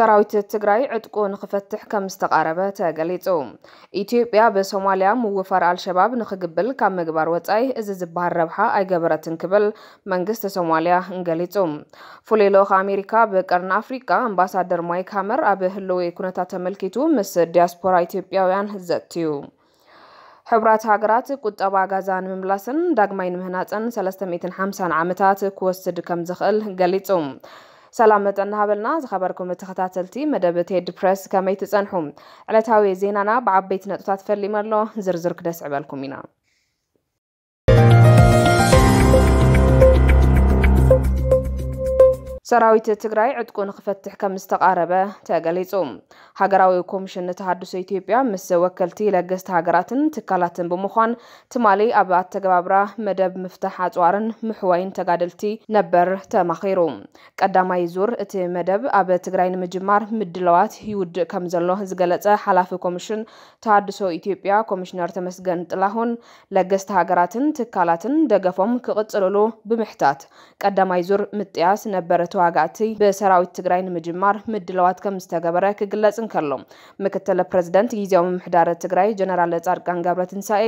ሰራዊት ትግራይ ዕጥቁ ንክፈትሕ ከም ዝተቃረበ ተገሊጹ ኢትዮጵያ ብሶማልያ ምውፋር አልሸባብ ንክግብል ካብ ምግባር ወፃኢ እዚ ዝበሃል ረብሓ ኣይገበረትን ክብል መንግስቲ ሶማልያ ንገሊጹ ፍሉይ ልኡኽ ኣሜሪካ ብቀርኒ ኣፍሪካ ኣምባሳደር ማይክ ሃመር ኣብ ህልወ ኩነታት ተመልኪቱ ምስ ዲያስፖራ ኢትዮጵያውያን ዘትዩ ሕቡራት ሃገራት ቁጠባ ጋዛ ንምምላስን ዳግማይ ንምህናፅን 350 ዓመታት ክወስድ ከም ዝኽእል ገሊጹ ሰላም መጠና ሃበልና ዝኸበርኩም ተኸታተልቲ መደብ ቴድ ፕረስ ከመይ ትፀንሑ ዕለታዊ ዜናና ብዓበይቲ ነጥብታት ፈሊመ ኣሎ ዝርዝር ክደስዕበልኩም ኢና ሰራዊት ትግራይ ዕጥቁ ንክፈትሕ ከም ዝተቃረበ ተገሊጹ ሃገራዊ ኮሚሽን ንተሃድሶ ኢትዮጵያ ምስ ወከልቲ ለገስቲ ሃገራትን ትካላትን ብምዃን ትማሊ ኣብ ኣተገባብራ መደብ ምፍታሕ ኣፅዋርን ምሕዋይን ተጋደልቲ ነበር ተማኺሩ ቀዳማይ ዙር እቲ መደብ ኣብ ትግራይ ንምጅማር ምድለዋት ይውድእ ከም ዘሎ ዝገለጸ ሓላፊ ኮሚሽን ተሃድሶ ኢትዮጵያ ኮሚሽነር ተመስገን ጥላሁን ለገስቲ ሃገራትን ትካላትን ደገፎም ክቕጽልሉ ብምሕታት ቀዳማይ ዙር ምጥያስ ነበረ ተዋጋቲ ብሰራዊት ትግራይ ንምጅማር ምድለዋት ከም ዝተገበረ ክግለጽ እንከሎ ምክትል ፕረዚደንት ግዜያዊ ምምሕዳር ትግራይ ጀነራል ጻድቃን ገብረ ትንሳኤ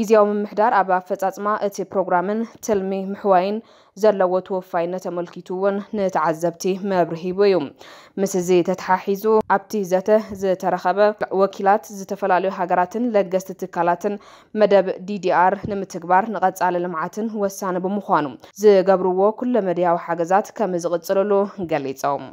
ግዜያዊ ምምሕዳር ኣብ ኣፈጻጽማ እቲ ፕሮግራምን ትልሚ ምሕዋይን ዘለዎ ተወፋይነት ተመልኪቱ እውን ንተዓዘብቲ መብርሂ ሂቡ እዩ ምስ እዚ ተተሓሒዙ ኣብቲ ዘተ ዝተረኸበ ወኪላት ዝተፈላለዩ ሃገራትን ለገስቲ ትካላትን መደብ ዲዲኣር ንምትግባር ንቐጻሊ ልምዓትን ወሳኒ ብምዃኑ ዝገብርዎ ኩለ መድያዊ ሓገዛት ከም ዝቕጽልሉ ገሊፆም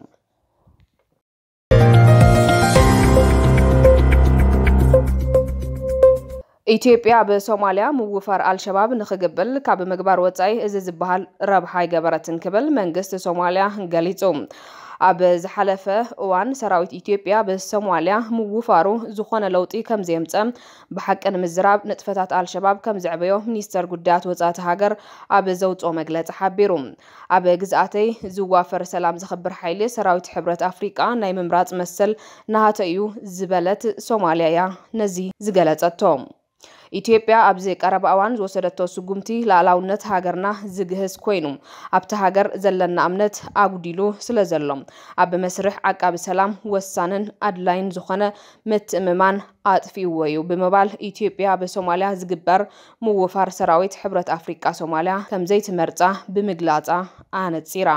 ኢትዮጵያ ብሶማልያ ምውፋር አልሸባብ ንክግብል ካብ ምግባር ወፃኢ እዚ ዝበሃል ረብሓ ይገበረትን ክብል መንግስቲ ሶማልያ ገሊጹ ኣብ ዝሓለፈ እዋን ሰራዊት ኢትዮጵያ ብሶማልያ ምውፋሩ ዝኾነ ለውጢ ከም ዘየምፀ ብሓቂ ንምዝራብ ንጥፈታት ኣልሸባብ ከም ዘዕበዮ ሚኒስተር ጉዳያት ወፃእቲ ሃገር ኣብ ዘውፅኦ መግለፂ ሓቢሩ ኣብ ግዝኣተይ ዝዋፈር ሰላም ዘኽብር ሓይሊ ሰራዊት ሕብረት ኣፍሪቃ ናይ ምምራፅ መሰል ናሃተ እዩ ዝበለት ሶማልያ እያ ነዚ ዝገለፀቶም ኢትዮጵያ ኣብዚ ቀረባ እዋን ዝወሰደቶ ስጉምቲ ላዕላውነት ሃገርና ዝግህዝ ኮይኑ ኣብቲ ሃገር ዘለና እምነት ኣጉዲሉ ስለ ዘሎ ኣብ ብመስርሕ ዓቃቢ ሰላም ወሳንን ኣድላይን ዝኾነ ምትእምማን ኣጥፊእዎ እዩ ብምባል ኢትዮጵያ ብሶማልያ ዝግበር ምውፋር ሰራዊት ሕብረት ኣፍሪቃ ሶማልያ ከምዘይትመርፃ ብምግላፃ ኣነፂራ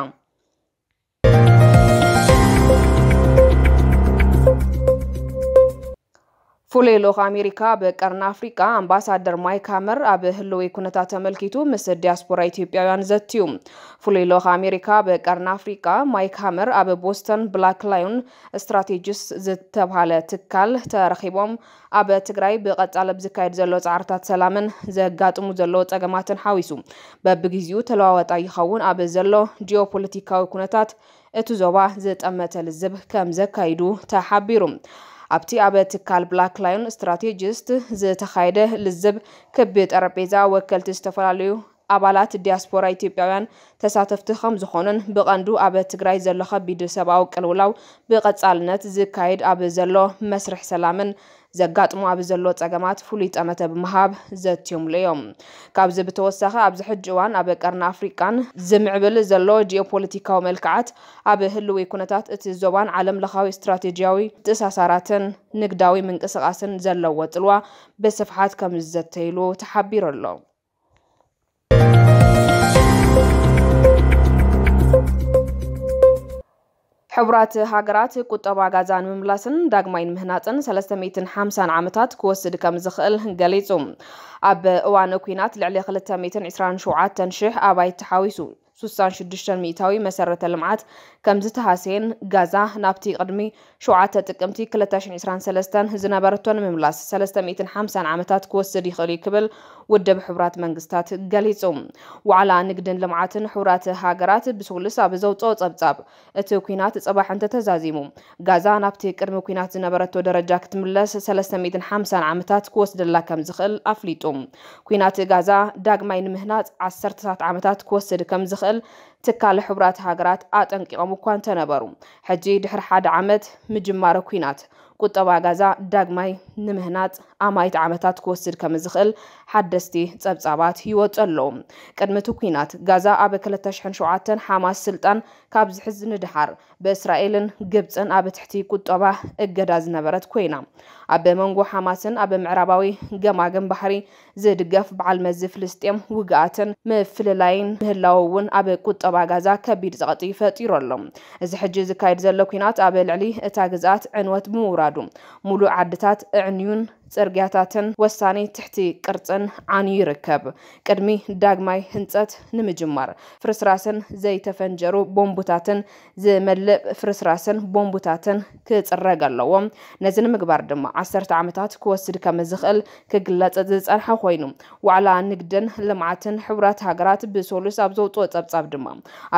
ፎሌሎኽ ኣሜሪካ በቀርና ኣፍሪቃ ኣምባሳደር ማይክ ሃመር ኣብ ህለወ ኩነታ ተመልኪቱ ምስ ዲያስፖራ ኢትዮጵያውያን ዘትዩ ፎሌሎኽ ኣሜሪካ በቀርና ኣፍሪቃ ማይክ ሃመር ኣብ ቦስተን ብላክ ላዮን ስትራቴጂስ ዝተባሃለ ትካል ተረኺቦም ኣብ ትግራይ ብቐጻለ ብዝካየድ ዘሎ ፃዕርታት ሰላምን ዘጋጥሙ ዘለዎ ፀገማትን ሓዊሱ በብግዜኡ ተለዋወጣ ይኸውን ኣብ ዘሎ ጂኦፖለቲካዊ ኩነታት እቲ ዞባ ዝጠመተ ልዝብ ከም ዘካይዱ ተሓቢሩ ኣብቲ ኣብ ትካል ብላክ ላዮን ስትራቴጂስት ዝተኻየደ ልዝብ ክቢ ጠረጴዛ ወከልቲ ዝተፈላለዩ ኣባላት ዲያስፖራ ኢትዮጵያውያን ተሳተፍቲ ከም ዝኾኑን ብቐንዱ ኣብ ትግራይ ዘሎ ከቢድ ሰብኣዊ ቅልውላው ብቐጻልነት ዝካየድ ኣብ ዘሎ መስርሕ ሰላምን ዘጋጥሙ ኣብ ዘሎ ፀገማት ፍሉይ ጠመተ ብምሃብ ዘትዮምሉ እዮም ካብዚ ብተወሳኺ ኣብዚ ሕጂ እዋን ኣብ ቀርኒ ኣፍሪቃን ዝምዕብል ዘሎ ጂኦፖለቲካዊ መልክዓት ኣብ ህልዊ ኩነታት እቲ ዞባን ዓለም ለኻዊ ስትራቴጂያዊ ትእሳሳራትን ንግዳዊ ምንቅስቓስን ዘለዎ ፅልዋ ብስፍሓት ከም ዝተይሉ ተሓቢሩ ኣሎ ሕቡራት ሃገራት ቁጠባ ጋዛን ምምላስን ዳግማይን ምህናፅን 350 ዓመታት ክወስድ ከም ዝኽእል ገሊጹ ኣብ እዋን ኩናት ልዕሊ 227,000 ኣባይት ተሓዊሱ 66 ሚእታዊ መሰረተ ልምዓት ከም ዝተሃሰየን ጋዛ ናብቲ ቅድሚ 7 ጥቅምቲ 2023 ዝነበረቶ ንምምላስ 350 ዓመታት ክወስድ ይኽእል እዩ ክብል ውድብ ሕቡራት መንግስታት ገሊጹ ዋዕላ ንግድን ልምዓትን ሕቡራት ሃገራት ብስውልስ ኣብ ዘውፅኦ ጸብጻብ እቲ ኩናት ጽባሕ እንተተዛዚሙ ጋዛ ናብቲ ቅድሚ ኩናት ዝነበረቶ ደረጃ ክትምለስ 350 ዓመታት ክወስደላ ከም ዝኽእል ኣፍሊጡ ኩናት ጋዛ ዳግማይ ንምህናፅ 1 ዓመታት ክወስድ ከም ዝኽእል ዝኽእል ትካል ሕቡራት ሃገራት ኣጠንቂቖም እኳ እንተነበሩ ሕጂ ድሕሪ ሓደ ዓመት ምጅማሮ ኩናት ቁጠባ ጋዛ ዳግማይ ንምህናፅ ኣማይት ዓመታት ክወስድ ከም ዝኽእል ሓደስቲ ጸብጻባት ይወፁ ኣለዉ ቅድሚቲ ኩናት ጋዛ ኣብ 207 ሓማስ ስልጣን ካብ ዝሕዝ ንድሓር ብእስራኤልን ግብፅን ኣብ ትሕቲ ቁጠባ እገዳ ዝነበረት ኮይና ኣብ መንጎ ሓማስን ኣብ ምዕራባዊ ገማገም ባሕሪ ዝድገፍ በዓል መዚ ፍልስጥኤም ውግኣትን ምፍልላይን ምህላው እውን ኣብ ቁጠባ ጋዛ ከቢድ ጸቕጢ ፈጢሩ ኣሎ እዚ ሕጂ ዝካየድ ዘሎ ኩናት ኣብ ልዕሊ እታ ግዝኣት ዕንወት ብምውራዱ ሙሉእ ዓድታት يعنيون ፅርግያታትን ወሳኔ ትሕቲ ቅርፅን ዓንዩ ይርከብ ቅድሚ ዳግማይ ህንፀት ንምጅማር ፍርስራስን ዘይተፈንጀሩ ቦምቡታትን ዝመልእ ፍርስራስን ቦምቡታትን ክፅረግ ኣለዎ ነዚ ንምግባር ድማ ዓሰርተ ዓመታት ክወስድ ከም ዝኽእል ክግለፅ ዝፀንሐ ኮይኑ ዋዕላ ንግድን ልምዓትን ሕቡራት ሃገራት ብሶሉስ ኣብ ዘውፅኦ ጸብጻብ ድማ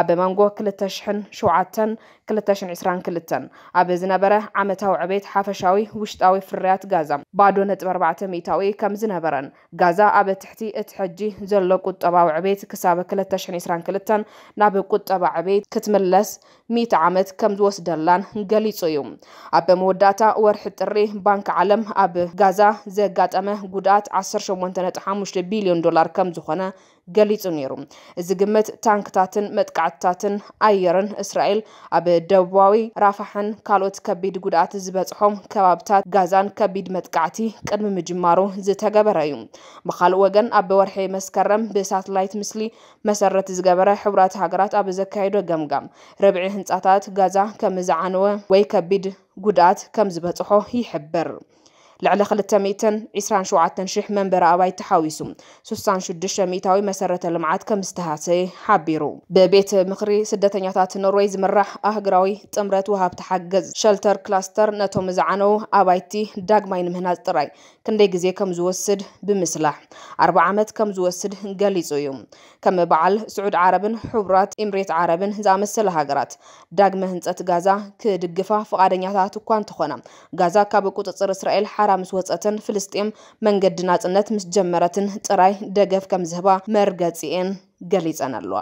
ኣብ መንጎ 2007 2022 ኣብ ዝነበረ ዓመታዊ ዕቤት ሓፈሻዊ ውሽጣዊ ፍርያት ጋዛ ባዶ ነጥ 4 ሚታዊ ከም ዝነበረን ጋዛ ኣብ ትሕቲ እቲ ሕጂ ዘሎ ቁጠባዊ ዕቤት ክሳብ 222 ናብ ቁጠባ ዕቤት ክትምለስ ሚት ዓመት ከም ዝወስደላን ገሊጹ እዩ ኣብ መወዳእታ ወርሒ ጥሪ ባንኪ ዓለም ኣብ ጋዛ ዘጋጠመ ጉድኣት 18.5 ቢልዮን ዶላር ከም ዝኾነ ገሊጹ ነይሩ እዚ ግምት ታንክታትን መጥቃዕትታትን ኣየርን እስራኤል ኣብ ደቡባዊ ራፋሕን ካልኦት ከቢድ ጉድኣት ዝበፅሖም ከባብታት ጋዛን ከቢድ መጥቃዕቲ ቅድሚ ምጅማሩ ዝተገበረ እዩ ብካልእ ወገን ኣብ ወርሒ መስከረም ብሳትላይት ምስሊ መሰረት ዝገበረ ሕቡራት ሃገራት ኣብ ዘካየዶ ገምጋም ርብዒ ህንፃታት ጋዛ ከም ዝዓነወ ወይ ከቢድ ጉድኣት ከም ዝበፅሖ ይሕብር ልዕሊ 227,000 መንበሪ ኣባይ ተሓዊሱ 66 ሚታዊ መሰረተ ልምዓት ከም ዝተሃሰ ሓቢሩ ብቤት ምክሪ ስደተኛታት ኖርዌይ ዝምራሕ ኣህግራዊ ጥምረት ውሃብቲ ሓገዝ ሸልተር ክላስተር ነቶም ዝዓነው ኣባይቲ ዳግማይ ንምህናፅ ጥራይ ክንደይ ግዜ ከም ዝወስድ ብምስላሕ ኣርባ ዓመት ከም ዝወስድ ገሊጹ እዩ ከም በዓል ስዑድ ዓረብን ሕቡራት ኤምሬት ዓረብን ዝኣመሰለ ሃገራት ዳግመ ህንፀት ጋዛ ክድግፋ ፈቓደኛታት እኳ እንተኾና ጋዛ ካብ ቁፅፅር እስራኤል ዳር አምስ ወፀተን ፍልስጤም መንገድ ናጽነት ምስ ጀመረትን ጥራይ ደገፍ ከም ዝህባ መርገፂአን ገሊፀን ኣለዋ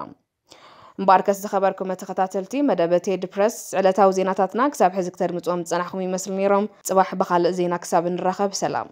እምበኣር ከስ ዝኸበርኩም ተኸታተልቲ መደበ ቴድ ፕረስ ዕለታዊ ዜናታትና ክሳብ ሕዚ ክተድምፅኦም ዝፀናሕኩም ይመስል ነይሮም ፅባሕ ብካልእ ዜና ክሳብ ንራኸብ ሰላም